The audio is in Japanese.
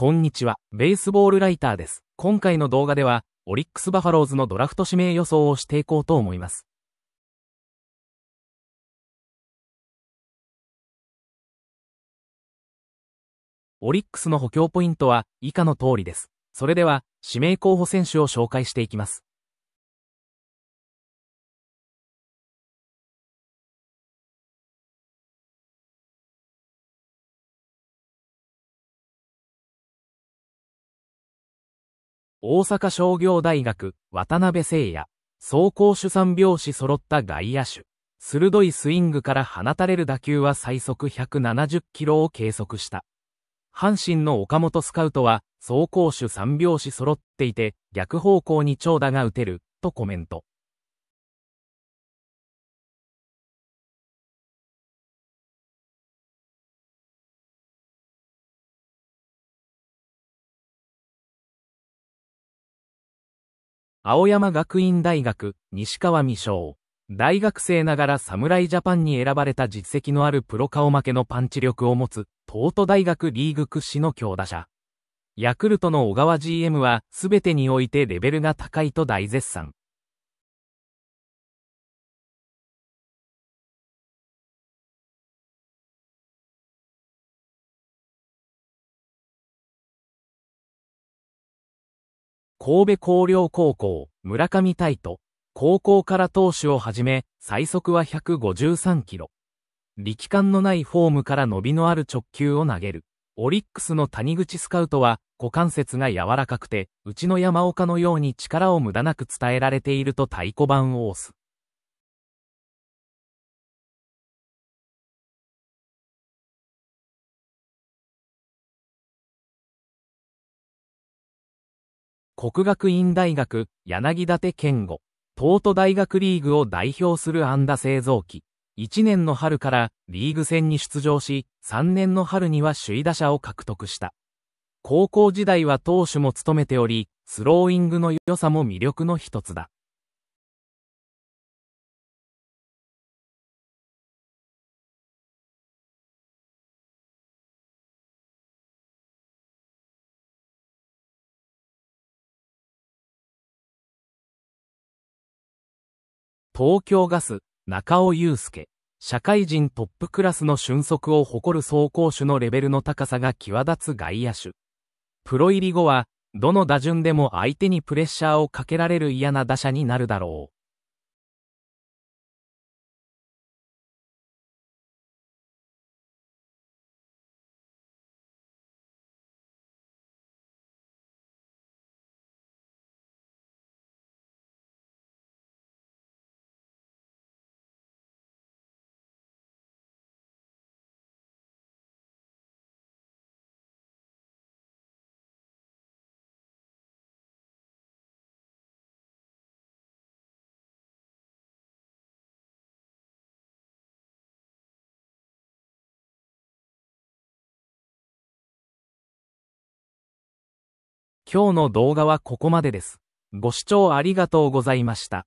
こんにちは、ベースボールライターです。今回の動画では、オリックスバファローズのドラフト指名予想をしていこうと思います。オリックスの補強ポイントは以下の通りです。それでは、指名候補選手を紹介していきます。大阪商業大学、渡辺聖也、走行手三拍子揃った外野手。鋭いスイングから放たれる打球は最速170キロを計測した。阪神の岡本スカウトは、走行手三拍子揃っていて、逆方向に長打が打てる、とコメント。青山学院大学、西川美翔。大学生ながら侍ジャパンに選ばれた実績のあるプロ顔負けのパンチ力を持つ、東都大学リーグ屈指の強打者。ヤクルトの小川 GM は、すべてにおいてレベルが高いと大絶賛。神戸工業高校、村上大斗、高校から投手をはじめ、最速は153キロ。力感のないフォームから伸びのある直球を投げる。オリックスの谷口スカウトは、股関節が柔らかくて、うちの山岡のように力を無駄なく伝えられていると太鼓判を押す。国学院大学、柳立健吾、東都大学リーグを代表する安打製造機。1年の春からリーグ戦に出場し、3年の春には首位打者を獲得した。高校時代は投手も務めており、スローイングの良さも魅力の一つだ。東京ガス、中尾祐介、社会人トップクラスの俊足を誇る走行手のレベルの高さが際立つ外野手。プロ入り後は、どの打順でも相手にプレッシャーをかけられる嫌な打者になるだろう。今日の動画はここまでです。ご視聴ありがとうございました。